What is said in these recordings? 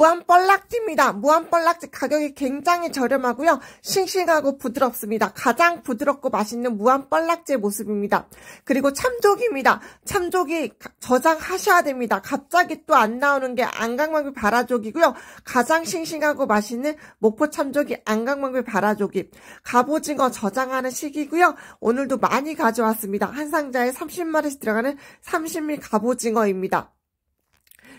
무한벌락지입니다. 무한벌락지 가격이 굉장히 저렴하고요. 싱싱하고 부드럽습니다. 가장 부드럽고 맛있는 무한벌락지의 모습입니다. 그리고 참조기입니다. 참조기 저장하셔야 됩니다. 갑자기 또 안 나오는 게 안강망비 바라족이고요. 가장 싱싱하고 맛있는 목포 참조기 안강망비 바라족이 갑오징어 저장하는 시기고요. 오늘도 많이 가져왔습니다. 한 상자에 30마리씩 들어가는 3 0밀 갑오징어입니다.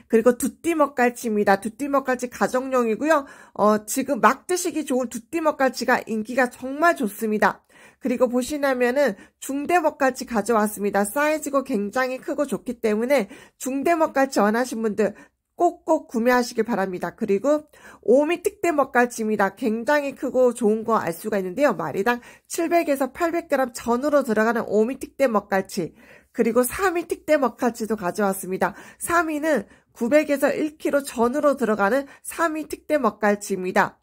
그리고 두띠먹갈치입니다. 두띠먹갈치 가정용이고요. 어, 지금 막 드시기 좋은 두띠먹갈치가 인기가 정말 좋습니다. 그리고 보시면은 중대먹갈치 가져왔습니다. 사이즈가 굉장히 크고 좋기 때문에 중대먹갈치 원하신 분들 꼭꼭 구매하시길 바랍니다. 그리고 오미 특대 먹갈치입니다. 굉장히 크고 좋은 거 알 수가 있는데요. 마리당 700에서 800g 전으로 들어가는 오미 특대 먹갈치 그리고 3위 특대 먹갈치도 가져왔습니다. 3위는 900에서 1kg 전으로 들어가는 3위 특대 먹갈치입니다.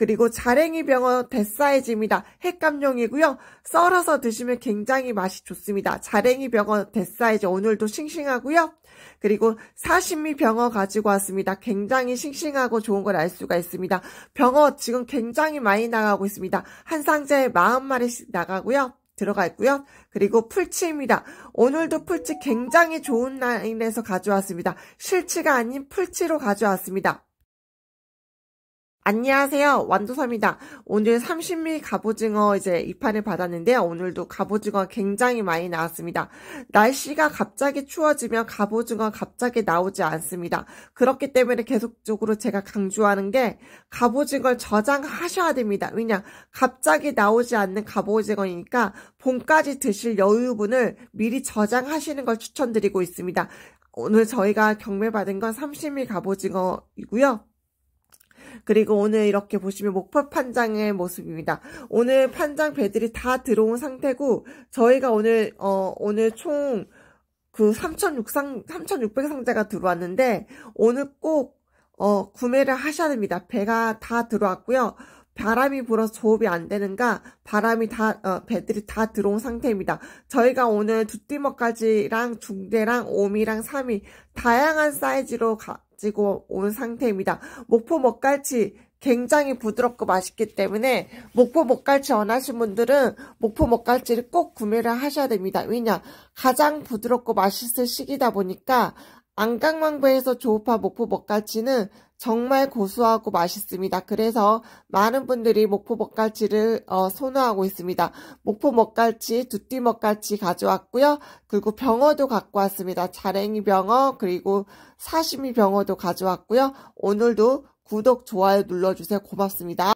그리고 자랭이 병어 대사이즈입니다. 핵감용이고요. 썰어서 드시면 굉장히 맛이 좋습니다. 자랭이 병어 대사이즈 오늘도 싱싱하고요. 그리고 사시미 병어 가지고 왔습니다. 굉장히 싱싱하고 좋은 걸 알 수가 있습니다. 병어 지금 굉장히 많이 나가고 있습니다. 한 상자에 40마리씩 나가고요. 들어가 있고요. 그리고 풀치입니다. 오늘도 풀치 굉장히 좋은 라인에서 가져왔습니다. 실치가 아닌 풀치로 가져왔습니다. 안녕하세요. 완두섬니다 오늘 30mm 갑오징어 이제 입판을 받았는데요. 오늘도 갑오징어 굉장히 많이 나왔습니다. 날씨가 갑자기 추워지면 갑오징어 갑자기 나오지 않습니다. 그렇기 때문에 계속적으로 제가 강조하는 게 갑오징어를 저장하셔야 됩니다. 왜냐? 갑자기 나오지 않는 갑오징어니까 이 봄까지 드실 여유분을 미리 저장하시는 걸 추천드리고 있습니다. 오늘 저희가 경매 받은 건 30mm 갑오징어이고요. 그리고 오늘 이렇게 보시면 목포 판장의 모습입니다. 오늘 판장 배들이 다 들어온 상태고 저희가 오늘 어 오늘 총 그 3,600상 3,600상자가 들어왔는데 오늘 꼭 어, 구매를 하셔야 됩니다. 배가 다 들어왔고요. 바람이 불어서 조업이 안 되는가 바람이 다 어, 배들이 다 들어온 상태입니다. 저희가 오늘 두띠먹까지랑 중대랑 오미랑 삼이 다양한 사이즈로 가, 멋지고 온 상태입니다. 목포 먹갈치 굉장히 부드럽고 맛있기 때문에 목포 먹갈치 원하신 분들은 목포 먹갈치를 꼭 구매를 하셔야 됩니다. 왜냐? 가장 부드럽고 맛있을 시기다 보니까 안강망부에서 조우파 목포 먹갈치는 정말 고소하고 맛있습니다. 그래서 많은 분들이 목포 먹갈치를 어, 선호하고 있습니다. 목포 먹갈치, 두띠 먹갈치 가져왔고요. 그리고 병어도 갖고 왔습니다. 자랭이 병어 그리고 사시미 병어도 가져왔고요. 오늘도 구독, 좋아요 눌러주세요. 고맙습니다.